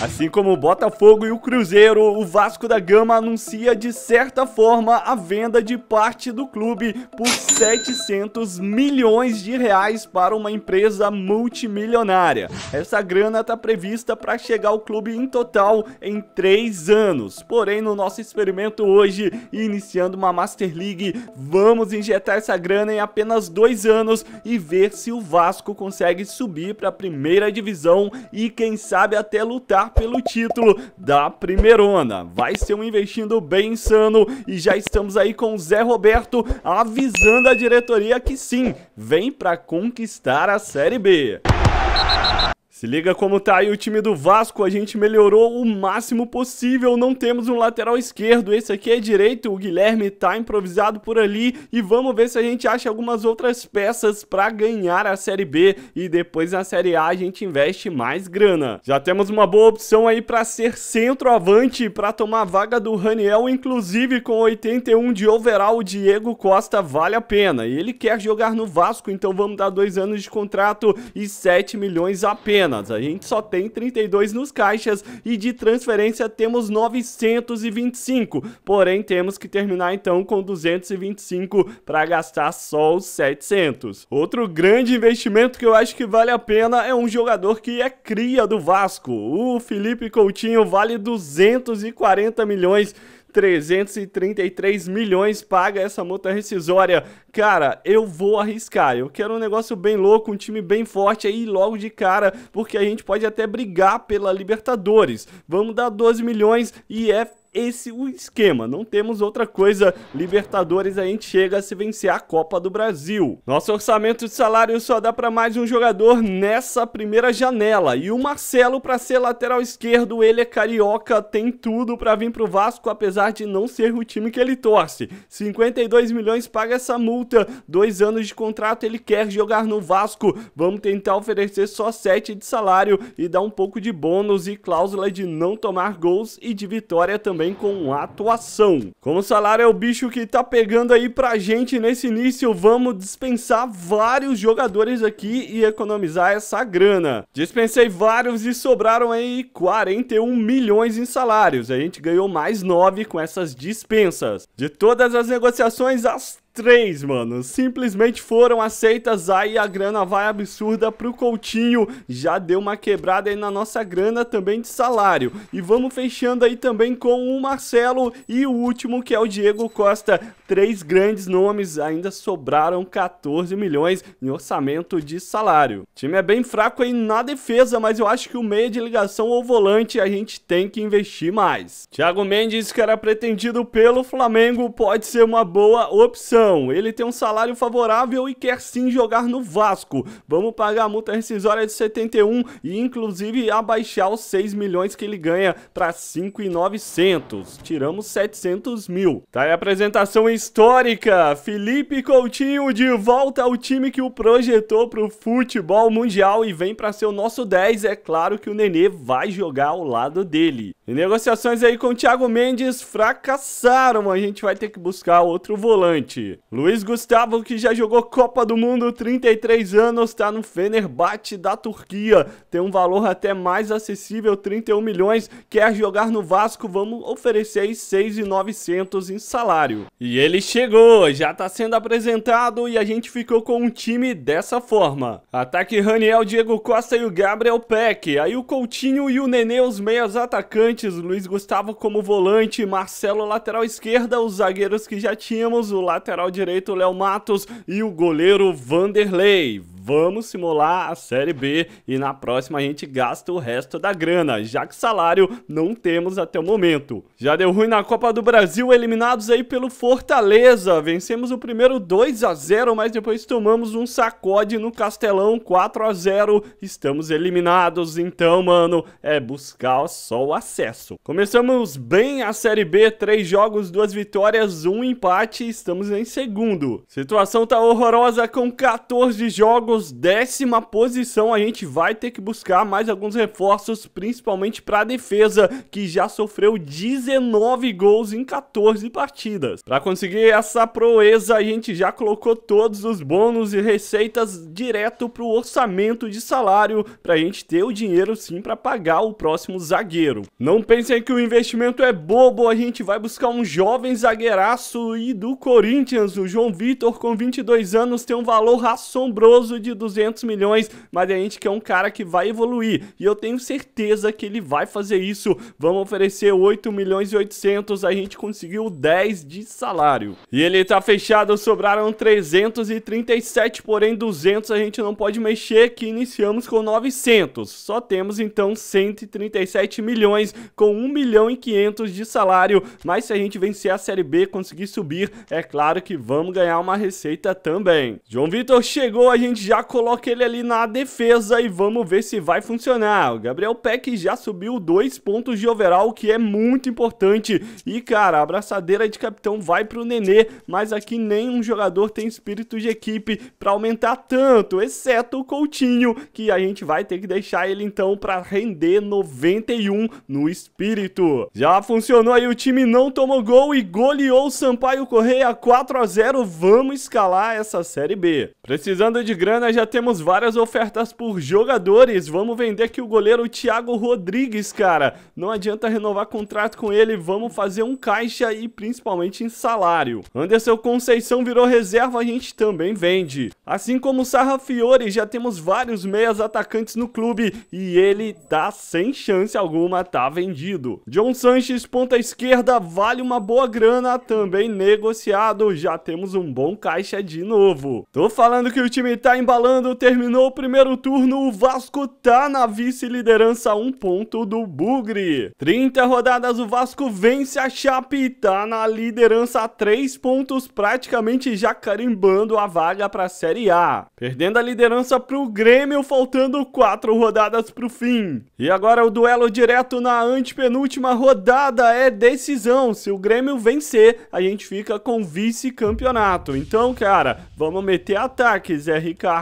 Assim como o Botafogo e o Cruzeiro, o Vasco da Gama anuncia de certa forma a venda de parte do clube por 700 milhões de reais para uma empresa multimilionária. Essa grana está prevista para chegar ao clube em total em 3 anos. Porém, no nosso experimento hoje, iniciando uma Master League, vamos injetar essa grana em apenas 2 anos e ver se o Vasco consegue subir para a primeira divisão e quem sabe até lutar brigar pelo título da Primeirona. Vai ser um investindo bem insano e já estamos aí com o Zé Roberto avisando a diretoria que sim, vem para conquistar a Série B. Se liga como tá aí o time do Vasco, a gente melhorou o máximo possível, não temos um lateral esquerdo, esse aqui é direito, o Guilherme tá improvisado por ali e vamos ver se a gente acha algumas outras peças para ganhar a Série B e depois na Série A a gente investe mais grana. Já temos uma boa opção aí para ser centroavante, para tomar a vaga do Raniel, inclusive com 81 de overall, o Diego Costa vale a pena. E ele quer jogar no Vasco, então vamos dar dois anos de contrato e 7 milhões apenas apenas. A gente só tem 32 nos caixas e de transferência temos 925. Porém, temos que terminar então com 225 para gastar só os 700. Outro grande investimento que eu acho que vale a pena é um jogador que é cria do Vasco. O Felipe Coutinho vale 240 milhões 333 milhões paga essa multa rescisória. Cara, eu vou arriscar. Eu quero um negócio bem louco, um time bem forte aí logo de cara, porque a gente pode até brigar pela Libertadores. Vamos dar 12 milhões e é esse o esquema. Não temos outra coisa. Libertadores a gente chega a se vencer a Copa do Brasil. Nosso orçamento de salário só dá para mais um jogador nessa primeira janela. E o Marcelo para ser lateral esquerdo, ele é carioca, tem tudo para vir pro Vasco, apesar de não ser o time que ele torce. 52 milhões paga essa multa, dois anos de contrato, ele quer jogar no Vasco. Vamos tentar oferecer só 7 de salário e dar um pouco de bônus e cláusula de não tomar gols e de vitória também também com atuação. Como o salário é o bicho que tá pegando aí pra gente nesse início, vamos dispensar vários jogadores aqui e economizar essa grana. Dispensei vários e sobraram aí 41 milhões em salários. A gente ganhou mais 9 com essas dispensas. De todas as negociações, as três, mano, simplesmente foram aceitas aí a grana vai absurda pro Coutinho, já deu uma quebrada aí na nossa grana também de salário. E vamos fechando aí também com o Marcelo e o último que é o Diego Costa, três grandes nomes, ainda sobraram 14 milhões em orçamento de salário. O time é bem fraco aí na defesa, mas eu acho que o meio de ligação ou volante a gente tem que investir mais. Thiago Mendes, que era pretendido pelo Flamengo, pode ser uma boa opção. Não, ele tem um salário favorável e quer sim jogar no Vasco. Vamos pagar a multa rescisória de 71 e inclusive abaixar os 6 milhões que ele ganha para 5,900. Tiramos 700 mil. Tá aí a apresentação histórica. Felipe Coutinho de volta ao time que o projetou para o futebol mundial e vem para ser o nosso 10. É claro que o Nenê vai jogar ao lado dele. E negociações aí com o Thiago Mendes fracassaram. A gente vai ter que buscar outro volante. Luiz Gustavo, que já jogou Copa do Mundo, 33 anos, está no Fenerbahçe da Turquia. Tem um valor até mais acessível, 31 milhões. Quer jogar no Vasco, vamos oferecer 6,900 em salário. E ele chegou, já está sendo apresentado e a gente ficou com um time dessa forma. Ataque Raniel, Diego Costa e o Gabriel Peck. Aí o Coutinho e o Nenê, os meias atacantes. Luiz Gustavo como volante, Marcelo lateral esquerda, os zagueiros que já tínhamos, o lateral lateral direito Léo Matos e o goleiro Vanderlei vamos simular a Série B e na próxima a gente gasta o resto da grana, já que salário não temos até o momento. Já deu ruim na Copa do Brasil, eliminados aí pelo Fortaleza. Vencemos o primeiro 2 a 0, mas depois tomamos um sacode no Castelão 4 a 0. Estamos eliminados, então, mano, é buscar só o acesso. Começamos bem a Série B, três jogos, duas vitórias, um empate, estamos em segundo. Situação tá horrorosa com 14 jogos menos décima posição, a gente vai ter que buscar mais alguns reforços, principalmente para a defesa, que já sofreu 19 gols em 14 partidas. Para conseguir essa proeza, a gente já colocou todos os bônus e receitas direto para o orçamento de salário, para a gente ter o dinheiro sim para pagar o próximo zagueiro. Não pensem que o investimento é bobo, a gente vai buscar um jovem zagueiraço e do Corinthians, o João Vitor, com 22 anos, tem um valor assombroso de de 200 milhões, mas a gente quer um cara que vai evoluir. E eu tenho certeza que ele vai fazer isso. Vamos oferecer 8 milhões e 800, a gente conseguiu 10 de salário. E ele tá fechado, sobraram 337, porém 200 a gente não pode mexer, que iniciamos com 900. Só temos então 137 milhões com 1 milhão e 500 de salário, mas se a gente vencer a Série B, conseguir subir, é claro que vamos ganhar uma receita também. João Vitor chegou, a gente já já coloca ele ali na defesa e vamos ver se vai funcionar. O Gabriel Peck já subiu dois pontos de overall, que é muito importante. E, cara, a abraçadeira de capitão vai pro Nenê, mas aqui nenhum jogador tem espírito de equipe para aumentar tanto, exceto o Coutinho, que a gente vai ter que deixar ele então para render 91 no espírito. Já funcionou aí, o time não tomou gol e goleou o Sampaio Correia 4 a 0. Vamos escalar essa Série B. Precisando de grana já temos várias ofertas por jogadores. Vamos vender que o goleiro Thiago Rodrigues, cara. Não adianta renovar contrato com ele, vamos fazer um caixa e principalmente em salário. Anderson Conceição virou reserva, a gente também vende. Assim como Sarra Fiore, já temos vários meias atacantes no clube e ele tá sem chance alguma, tá vendido. John Sanches, ponta esquerda, vale uma boa grana, também negociado. Já temos um bom caixa de novo. Tô falando que o time tá em embalando, terminou o primeiro turno, o Vasco tá na vice-liderança um ponto do Bugre. 30 rodadas, o Vasco vence a Chape, tá na liderança três pontos, praticamente já carimbando a vaga pra Série A. Perdendo a liderança pro Grêmio, faltando quatro rodadas pro fim. E agora o duelo direto na antepenúltima rodada é decisão. Se o Grêmio vencer, a gente fica com vice-campeonato. Então, cara, vamos meter ataques, Zé Ricardo.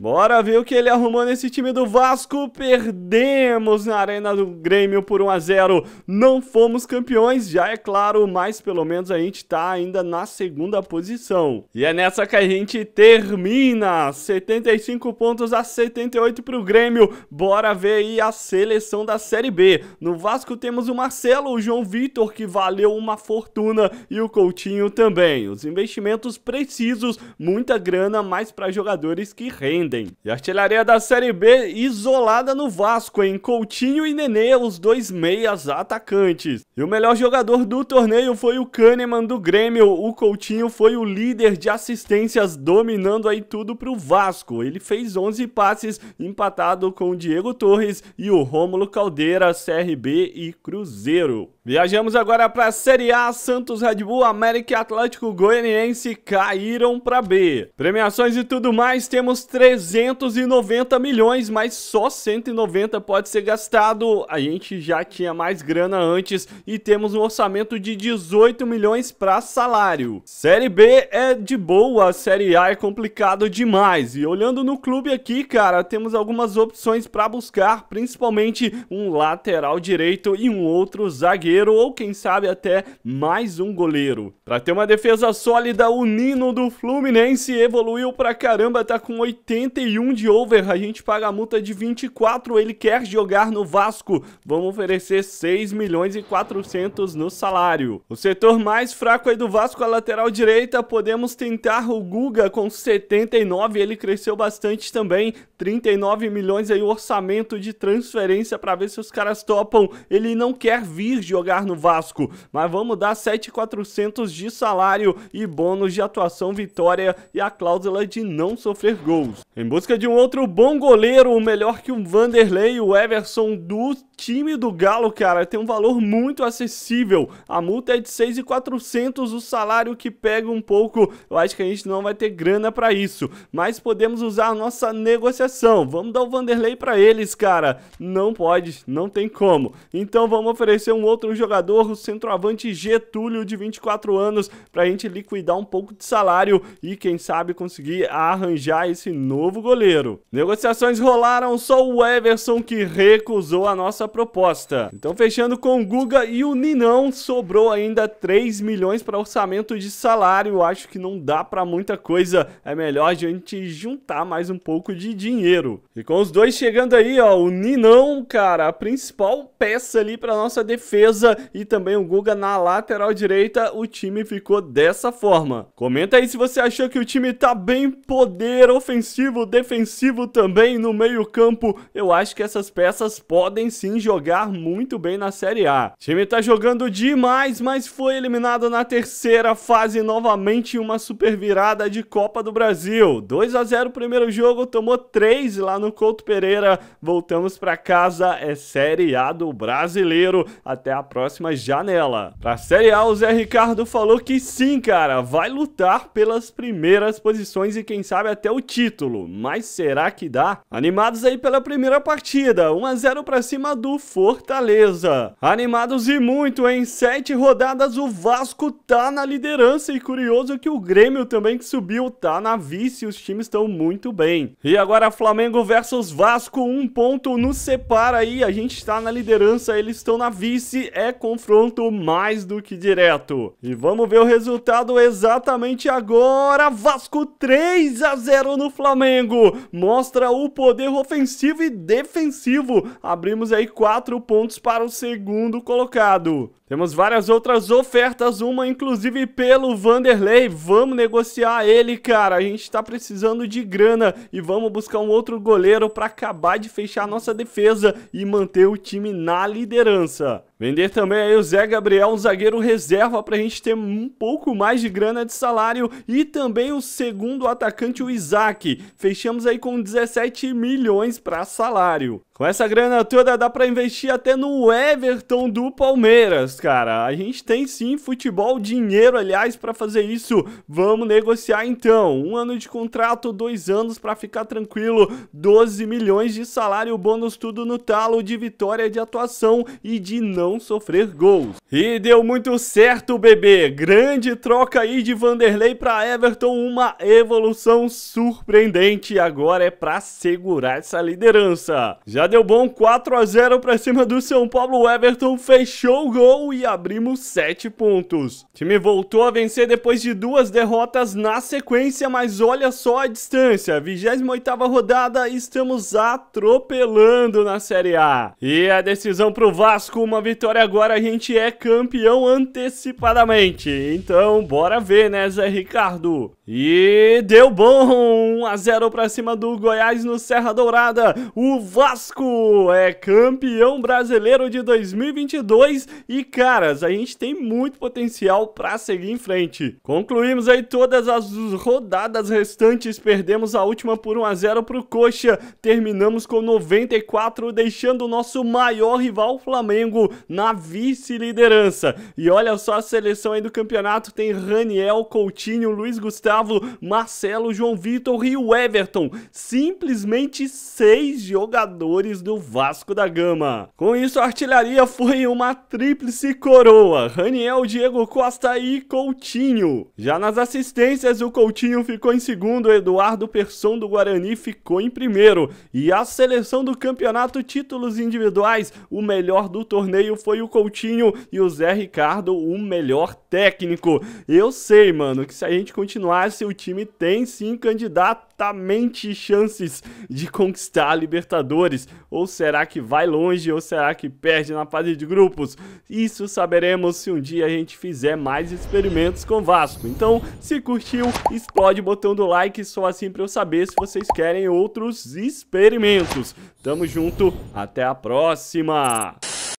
Bora ver o que ele arrumou nesse time do Vasco. Perdemos na Arena do Grêmio por 1 a 0. Não fomos campeões, já é claro, mas pelo menos a gente tá ainda na segunda posição. E é nessa que a gente termina. 75 pontos a 78 pro Grêmio. Bora ver aí a seleção da Série B. No Vasco temos o Marcelo, o João Vitor que valeu uma fortuna e o Coutinho também. Os investimentos precisos, muita grana, mas para jogadores que rendem. E a artilharia da Série B isolada no Vasco, em Coutinho e Nenê, os dois meias atacantes. E o melhor jogador do torneio foi o Kahneman do Grêmio. O Coutinho foi o líder de assistências, dominando aí tudo pro Vasco. Ele fez 11 passes, empatado com o Diego Torres e o Rômulo Caldeira, CRB e Cruzeiro. Viajamos agora para a Série A, Santos, Red Bull, América e Atlético Goianiense caíram para B. Premiações e tudo mais, temos 390 milhões, mas só 190 pode ser gastado. A gente já tinha mais grana antes e temos um orçamento de 18 milhões para salário. Série B é de boa, a Série A é complicado demais. E olhando no clube aqui, cara, temos algumas opções para buscar, principalmente um lateral direito e um outro zagueiro goleiro ou quem sabe até mais um goleiro. Para ter uma defesa sólida, o Nino do Fluminense evoluiu pra caramba, tá com 81 de over, a gente paga a multa de 24, ele quer jogar no Vasco. Vamos oferecer 6 milhões e 400 no salário. O setor mais fraco aí do Vasco, a lateral direita, podemos tentar o Guga com 79, ele cresceu bastante também, 39 milhões aí orçamento de transferência para ver se os caras topam. Ele não quer vir jogar jogar no Vasco, mas vamos dar 7,400 de salário e bônus de atuação vitória e a cláusula de não sofrer gols. Em busca de um outro bom goleiro, melhor que um Vanderlei, o Everson do time do Galo, cara, tem um valor muito acessível. A multa é de 6,400, o salário que pega um pouco. Eu acho que a gente não vai ter grana para isso, mas podemos usar a nossa negociação. Vamos dar o Vanderlei para eles, cara. Não pode, não tem como. Então vamos oferecer um outro jogador, o centroavante Getúlio de 24 anos, para a gente liquidar um pouco de salário e quem sabe conseguir arranjar esse novo goleiro. Negociações rolaram, só o Everson que recusou a nossa proposta. Então fechando com o Guga e o Ninão, sobrou ainda 3 milhões para orçamento de salário. Acho que não dá para muita coisa. É melhor a gente juntar mais um pouco de dinheiro. E com os dois chegando aí, ó, o Ninão, cara, a principal peça ali para nossa defesa e também o Guga na lateral direita, o time ficou dessa forma. Comenta aí se você achou que o time tá bem poder ofensivo, defensivo também no meio-campo. Eu acho que essas peças podem sim sim jogar muito bem na Série A. O time tá jogando demais, mas foi eliminado na terceira fase novamente uma super virada de Copa do Brasil. 2 a 0 o primeiro jogo, tomou 3 lá no Couto Pereira. Voltamos para casa, é Série A do Brasileiro. Até a próxima janela. Pra Série A, o Zé Ricardo falou que sim, cara, vai lutar pelas primeiras posições e quem sabe até o título. Mas será que dá? Animados aí pela primeira partida, 1 a 0 para cima do Fortaleza. Animados e muito, em sete rodadas o Vasco tá na liderança e curioso que o Grêmio também que subiu tá na vice, os times estão muito bem. E agora Flamengo versus Vasco, um ponto nos separa aí, a gente está na liderança, eles estão na vice, é confronto mais do que direto. E vamos ver o resultado exatamente agora, Vasco 3 a 0 no Flamengo, mostra o poder ofensivo e defensivo, abrimos aí 4 pontos para o segundo colocado. Temos várias outras ofertas, uma inclusive pelo Vanderlei. Vamos negociar ele, cara. A gente tá precisando de grana e vamos buscar um outro goleiro para acabar de fechar nossa defesa e manter o time na liderança. Vender também aí o Zé Gabriel, um zagueiro reserva para a gente ter um pouco mais de grana de salário e também o segundo atacante, o Isaac. Fechamos aí com 17 milhões para salário. Com essa grana toda dá para investir até no Everton do Palmeiras, cara. A gente tem sim futebol, dinheiro, aliás, para fazer isso. Vamos negociar então. Um ano de contrato, dois anos para ficar tranquilo, 12 milhões de salário, bônus tudo no talo de vitória de atuação e de não não sofrer gols. E deu muito certo, bebê. Grande troca aí de Vanderlei para Everton, uma evolução surpreendente. Agora é para segurar essa liderança. Já deu bom 4 a 0 para cima do São Paulo. Everton fechou o gol e abrimos 7 pontos. O time voltou a vencer depois de duas derrotas na sequência, mas olha só a distância. 28ª rodada, estamos atropelando na Série A. E a decisão pro Vasco, uma vitória vitória agora, a gente é campeão antecipadamente. Então, bora ver, né, Zé Ricardo? E deu bom! 1 a 0 para cima do Goiás no Serra Dourada. O Vasco é campeão brasileiro de 2022 e, caras, a gente tem muito potencial para seguir em frente. Concluímos aí todas as rodadas restantes, perdemos a última por 1 a 0 para o Coxa, terminamos com 94, deixando o nosso maior rival Flamengo na vice-liderança. E olha só a seleção aí do campeonato: tem Raniel, Coutinho, Luiz Gustavo, Marcelo, João Vitor e o Everton. Simplesmente seis jogadores do Vasco da Gama. Com isso, a artilharia foi uma tríplice coroa: Raniel, Diego Costa e Coutinho. Já nas assistências, o Coutinho ficou em segundo, Eduardo Persson do Guarani ficou em primeiro. E a seleção do campeonato, títulos individuais, o melhor do torneio foi o Coutinho e o Zé Ricardo o melhor técnico. Eu sei, mano, que se a gente continuasse, o time tem sim candidatamente chances de conquistar a Libertadores. Ou será que vai longe ou será que perde na fase de grupos? Isso saberemos se um dia a gente fizer mais experimentos com Vasco. Então, se curtiu, explode o botão do like só assim para eu saber se vocês querem outros experimentos. Tamo junto, até a próxima!